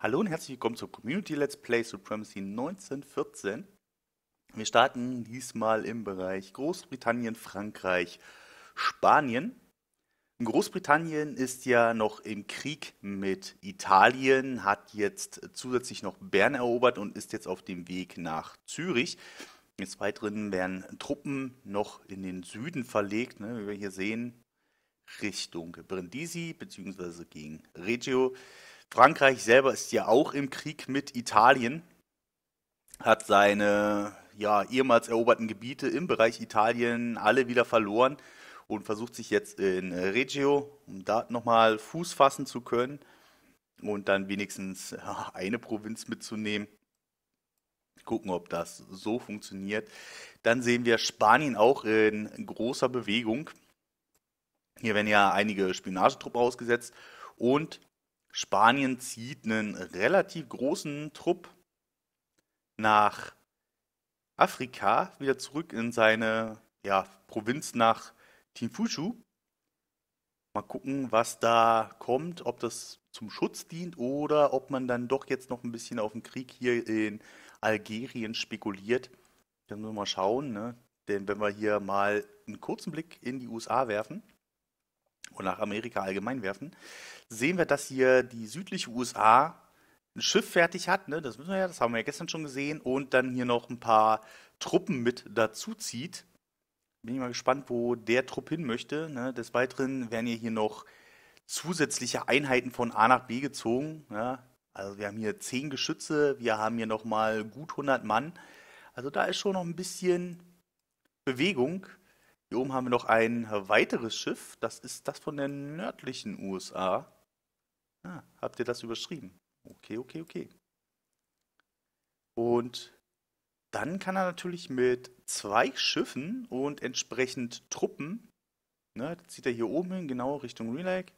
Hallo und herzlich willkommen zur Community Let's Play Supremacy 1914. Wir starten diesmal im Bereich Großbritannien, Frankreich, Spanien. Großbritannien ist ja noch im Krieg mit Italien, hat jetzt zusätzlich noch Bern erobert und ist jetzt auf dem Weg nach Zürich. Des Weiteren werden Truppen noch in den Süden verlegt, ne, wie wir hier sehen, Richtung Brindisi bzw. gegen Reggio. Frankreich selber ist ja auch im Krieg mit Italien, hat seine ja, ehemals eroberten Gebiete im Bereich Italien alle wieder verloren und versucht sich jetzt in Reggio, um da nochmal Fuß fassen zu können und dann wenigstens eine Provinz mitzunehmen. Gucken, ob das so funktioniert. Dann sehen wir Spanien auch in großer Bewegung. Hier werden ja einige Spionagetruppen ausgesetzt und Spanien zieht einen relativ großen Trupp nach Afrika, wieder zurück in seine ja, Provinz nach Tinfushu. Mal gucken, was da kommt, ob das zum Schutz dient oder ob man dann doch jetzt noch ein bisschen auf den Krieg hier in Algerien spekuliert. Dann müssen wir mal schauen, ne? denn wenn wir hier mal einen kurzen Blick in die USA werfen, und nach Amerika allgemein werfen, sehen wir, dass hier die südliche USA ein Schiff fertig hat, ne? das wissen wir ja, das haben wir ja gestern schon gesehen, und dann hier noch ein paar Truppen mit dazu zieht. Bin ich mal gespannt, wo der Trupp hin möchte. Ne? Des Weiteren werden hier noch zusätzliche Einheiten von A nach B gezogen. Ne? Also wir haben hier 10 Geschütze, wir haben hier nochmal gut 100 Mann. Also da ist schon noch ein bisschen Bewegung. Hier oben haben wir noch ein weiteres Schiff. Das ist das von der nördlichen USA. Ah, habt ihr das überschrieben? Okay, okay, okay. Und dann kann er natürlich mit zwei Schiffen und entsprechend Truppen, ne, das zieht er hier oben hin, genau Richtung Relake,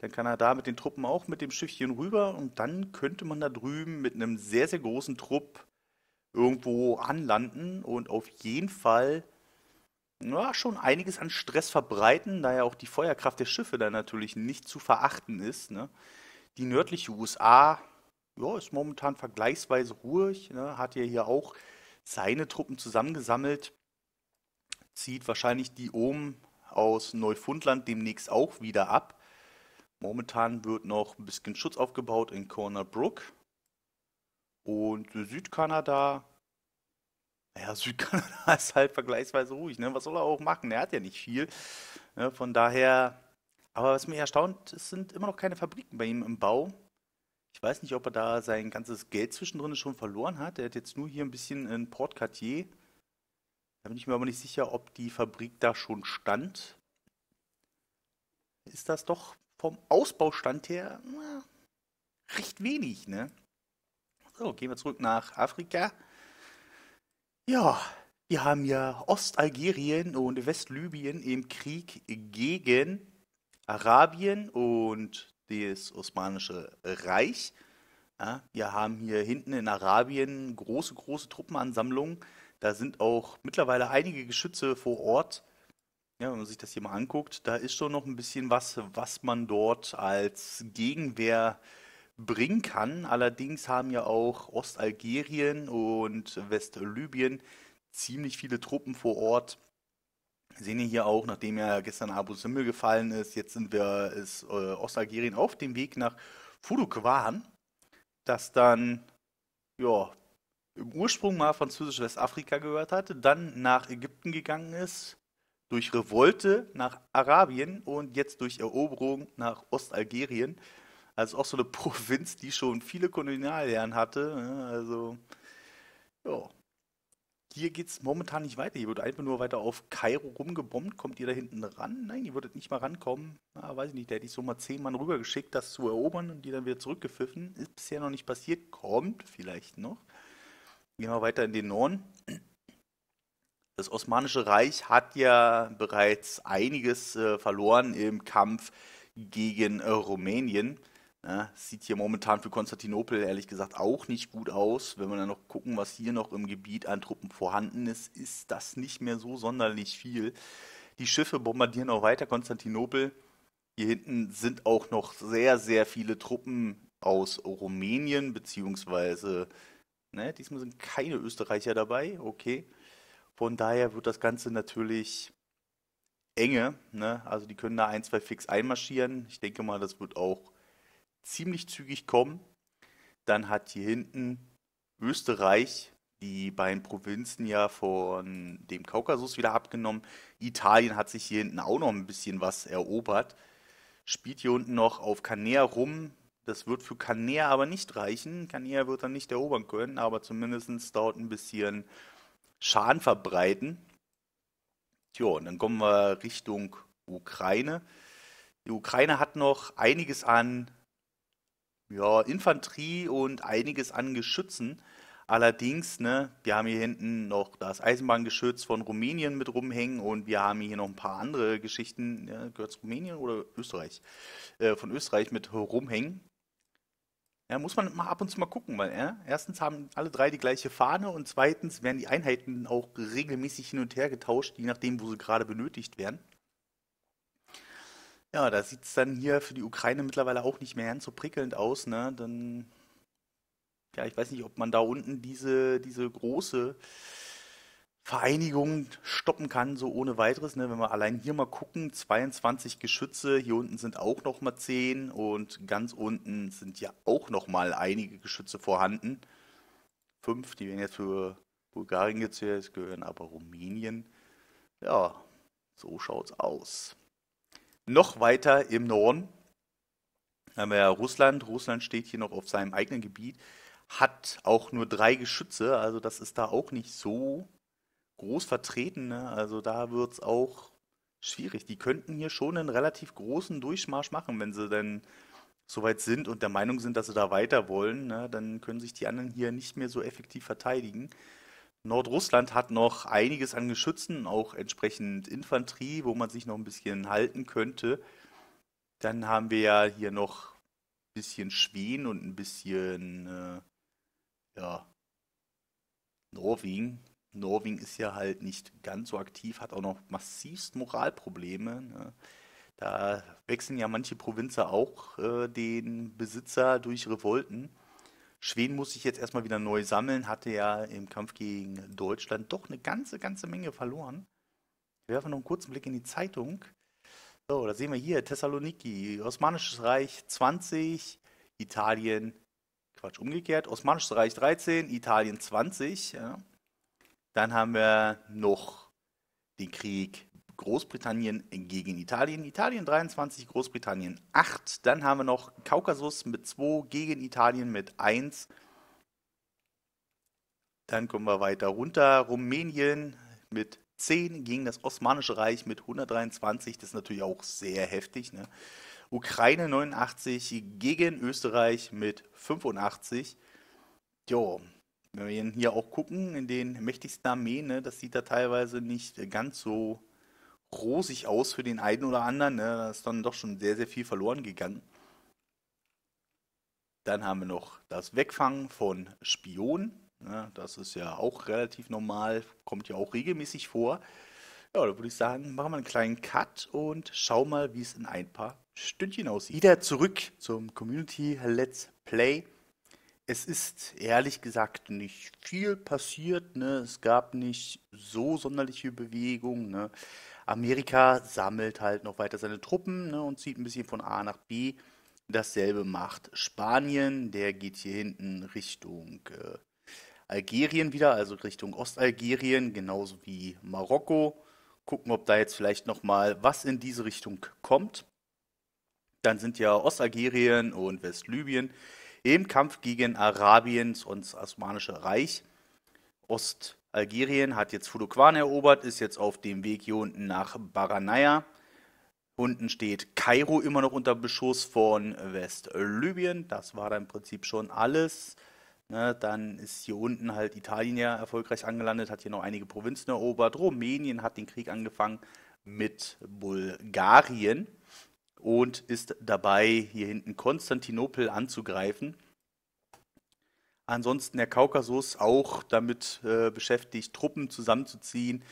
dann kann er da mit den Truppen auch mit dem Schiffchen rüber und dann könnte man da drüben mit einem sehr, sehr großen Trupp irgendwo anlanden und auf jeden Fall ja, schon einiges an Stress verbreiten, da ja auch die Feuerkraft der Schiffe da natürlich nicht zu verachten ist. Ne? Die nördliche USA ja, ist momentan vergleichsweise ruhig, ne? hat ja hier auch seine Truppen zusammengesammelt, zieht wahrscheinlich die Ohm aus Neufundland demnächst auch wieder ab. Momentan wird noch ein bisschen Schutz aufgebaut in Corner Brook. Und Südkanada naja, Südkanada ist halt vergleichsweise ruhig, ne? Was soll er auch machen? Er hat ja nicht viel. Ne? Von daher. Aber was mich erstaunt, es sind immer noch keine Fabriken bei ihm im Bau. Ich weiß nicht, ob er da sein ganzes Geld zwischendrin schon verloren hat. Er hat jetzt nur hier ein bisschen in Port Cartier. Da bin ich mir aber nicht sicher, ob die Fabrik da schon stand. Ist das doch vom Ausbaustand her na, recht wenig, ne? So, gehen wir zurück nach Afrika. Ja, wir haben ja Ostalgerien und Westlibyen im Krieg gegen Arabien und das Osmanische Reich. Ja, wir haben hier hinten in Arabien große, große Truppenansammlungen. Da sind auch mittlerweile einige Geschütze vor Ort. Ja, wenn man sich das hier mal anguckt, da ist schon noch ein bisschen was, was man dort als Gegenwehr äh, bringen kann. Allerdings haben ja auch Ostalgerien und Westlibyen ziemlich viele Truppen vor Ort. Sehen wir hier auch, nachdem ja gestern Abu Simbel gefallen ist, jetzt sind wir, ist äh, Ostalgerien auf dem Weg nach Fudukwan, das dann, ja, im Ursprung mal französisch Westafrika gehört hatte, dann nach Ägypten gegangen ist, durch Revolte nach Arabien und jetzt durch Eroberung nach Ostalgerien. Also auch so eine Provinz, die schon viele Kolonialherren hatte. Ne? Also, ja. Hier geht es momentan nicht weiter. Hier wird einfach nur weiter auf Kairo rumgebombt. Kommt ihr da hinten ran? Nein, ihr würdet nicht mal rankommen. Ah, weiß ich nicht, da hätte ich so mal zehn Mann rübergeschickt, das zu erobern und die dann wieder zurückgepfiffen. Ist bisher noch nicht passiert. Kommt vielleicht noch. Gehen wir weiter in den Norden. Das Osmanische Reich hat ja bereits einiges äh, verloren im Kampf gegen äh, Rumänien. Ja, ne? sieht hier momentan für Konstantinopel ehrlich gesagt auch nicht gut aus. Wenn wir dann noch gucken, was hier noch im Gebiet an Truppen vorhanden ist, ist das nicht mehr so sonderlich viel. Die Schiffe bombardieren auch weiter Konstantinopel. Hier hinten sind auch noch sehr, sehr viele Truppen aus Rumänien, beziehungsweise, ne, diesmal sind keine Österreicher dabei, okay. Von daher wird das Ganze natürlich enge, ne? also die können da ein, zwei fix einmarschieren. Ich denke mal, das wird auch ziemlich zügig kommen. Dann hat hier hinten Österreich die beiden Provinzen ja von dem Kaukasus wieder abgenommen. Italien hat sich hier hinten auch noch ein bisschen was erobert. Spielt hier unten noch auf Canea rum. Das wird für Canea aber nicht reichen. Canea wird dann nicht erobern können, aber zumindest dort ein bisschen Schaden verbreiten. Tja, und dann kommen wir Richtung Ukraine. Die Ukraine hat noch einiges an ja, Infanterie und einiges an Geschützen. Allerdings, ne, wir haben hier hinten noch das Eisenbahngeschütz von Rumänien mit rumhängen und wir haben hier noch ein paar andere Geschichten. Ja, ne, Gehört es Rumänien oder Österreich? Äh, von Österreich mit rumhängen. Ja, muss man mal ab und zu mal gucken, weil ja, erstens haben alle drei die gleiche Fahne und zweitens werden die Einheiten auch regelmäßig hin und her getauscht, je nachdem, wo sie gerade benötigt werden. Ja, da sieht es dann hier für die Ukraine mittlerweile auch nicht mehr ganz so prickelnd aus, ne? Dann, ja, ich weiß nicht, ob man da unten diese, diese große Vereinigung stoppen kann, so ohne weiteres. Ne? Wenn wir allein hier mal gucken, 22 Geschütze, hier unten sind auch nochmal 10 und ganz unten sind ja auch nochmal einige Geschütze vorhanden. Fünf, die werden jetzt für Bulgarien gezählt, gehören aber Rumänien. Ja, so schaut's aus. Noch weiter im Norden haben wir ja Russland. Russland steht hier noch auf seinem eigenen Gebiet, hat auch nur drei Geschütze, also das ist da auch nicht so groß vertreten. Ne? Also da wird es auch schwierig. Die könnten hier schon einen relativ großen Durchmarsch machen, wenn sie denn soweit sind und der Meinung sind, dass sie da weiter wollen. Ne? Dann können sich die anderen hier nicht mehr so effektiv verteidigen. Nordrussland hat noch einiges an Geschützen, auch entsprechend Infanterie, wo man sich noch ein bisschen halten könnte. Dann haben wir ja hier noch ein bisschen Schweden und ein bisschen äh, ja, Norwegen. Norwegen ist ja halt nicht ganz so aktiv, hat auch noch massivst Moralprobleme. Ne? Da wechseln ja manche Provinzen auch äh, den Besitzer durch Revolten. Schweden muss sich jetzt erstmal wieder neu sammeln, hatte ja im Kampf gegen Deutschland doch eine ganze, ganze Menge verloren. Wir werfen noch einen kurzen Blick in die Zeitung. So, da sehen wir hier Thessaloniki, Osmanisches Reich 20, Italien, Quatsch, umgekehrt, Osmanisches Reich 13, Italien 20. Ja. Dann haben wir noch den Krieg Großbritannien gegen Italien. Italien 23, Großbritannien 8. Dann haben wir noch Kaukasus mit 2 gegen Italien mit 1. Dann kommen wir weiter runter. Rumänien mit 10 gegen das Osmanische Reich mit 123. Das ist natürlich auch sehr heftig. Ne? Ukraine 89 gegen Österreich mit 85. Jo, wenn wir hier auch gucken, in den mächtigsten Armeen, ne, das sieht da teilweise nicht ganz so rosig aus für den einen oder anderen. Ne? Da ist dann doch schon sehr, sehr viel verloren gegangen. Dann haben wir noch das Wegfangen von Spionen. Ne? Das ist ja auch relativ normal, kommt ja auch regelmäßig vor. Ja, da würde ich sagen, machen wir einen kleinen Cut und schau mal, wie es in ein paar Stündchen aussieht. Wieder zurück zum Community Let's Play. Es ist ehrlich gesagt nicht viel passiert. Ne? Es gab nicht so sonderliche Bewegungen. Ne? Amerika sammelt halt noch weiter seine Truppen ne, und zieht ein bisschen von A nach B. Dasselbe macht Spanien, der geht hier hinten Richtung äh, Algerien wieder, also Richtung Ostalgerien, genauso wie Marokko. Gucken, ob da jetzt vielleicht nochmal was in diese Richtung kommt. Dann sind ja Ostalgerien und Westlibyen im Kampf gegen Arabiens und das Osmanische Reich. Ost Algerien hat jetzt Fudoquan erobert, ist jetzt auf dem Weg hier unten nach Baranaya. Unten steht Kairo immer noch unter Beschuss von Westlibyen. Das war da im Prinzip schon alles. Ne, dann ist hier unten halt Italien ja erfolgreich angelandet, hat hier noch einige Provinzen erobert. Rumänien hat den Krieg angefangen mit Bulgarien und ist dabei, hier hinten Konstantinopel anzugreifen. Ansonsten der Kaukasus auch damit äh, beschäftigt, Truppen zusammenzuziehen.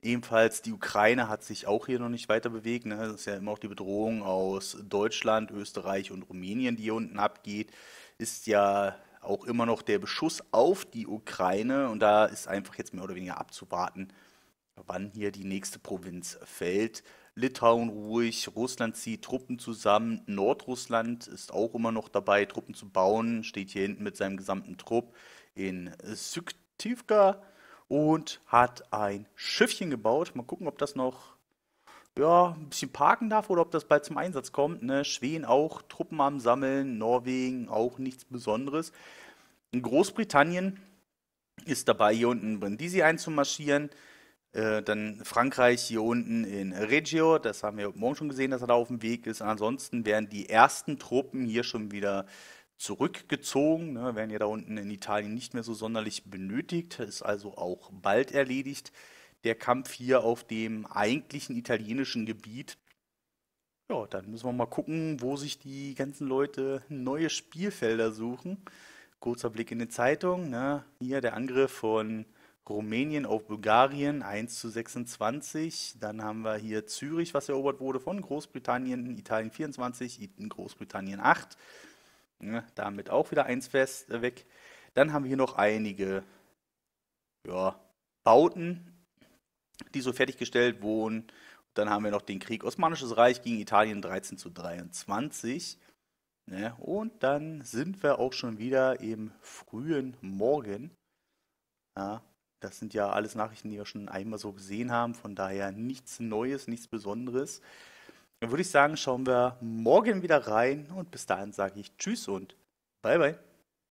Ebenfalls die Ukraine hat sich auch hier noch nicht weiter bewegt. Ne? Das ist ja immer auch die Bedrohung aus Deutschland, Österreich und Rumänien, die hier unten abgeht. Ist ja auch immer noch der Beschuss auf die Ukraine. Und da ist einfach jetzt mehr oder weniger abzuwarten, wann hier die nächste Provinz fällt. Litauen ruhig, Russland zieht Truppen zusammen, Nordrussland ist auch immer noch dabei, Truppen zu bauen, steht hier hinten mit seinem gesamten Trupp in Syktivka und hat ein Schiffchen gebaut. Mal gucken, ob das noch ja, ein bisschen parken darf oder ob das bald zum Einsatz kommt. Ne? Schweden auch Truppen am Sammeln, Norwegen auch nichts Besonderes. In Großbritannien ist dabei, hier unten Brindisi einzumarschieren. Äh, dann Frankreich hier unten in Reggio, das haben wir heute Morgen schon gesehen, dass er da auf dem Weg ist. Ansonsten werden die ersten Truppen hier schon wieder zurückgezogen, ne, werden ja da unten in Italien nicht mehr so sonderlich benötigt, ist also auch bald erledigt. Der Kampf hier auf dem eigentlichen italienischen Gebiet. Ja, dann müssen wir mal gucken, wo sich die ganzen Leute neue Spielfelder suchen. Kurzer Blick in die Zeitung. Ne. Hier der Angriff von Rumänien auf Bulgarien 1 zu 26. Dann haben wir hier Zürich, was erobert wurde von Großbritannien, Italien 24, Großbritannien 8. Ja, damit auch wieder eins fest äh, weg. Dann haben wir hier noch einige ja, Bauten, die so fertiggestellt wurden. Dann haben wir noch den Krieg Osmanisches Reich gegen Italien 13 zu 23. Ne? Und dann sind wir auch schon wieder im frühen Morgen. Ja, das sind ja alles Nachrichten, die wir schon einmal so gesehen haben, von daher nichts Neues, nichts Besonderes. Dann würde ich sagen, schauen wir morgen wieder rein und bis dahin sage ich Tschüss und bye bye.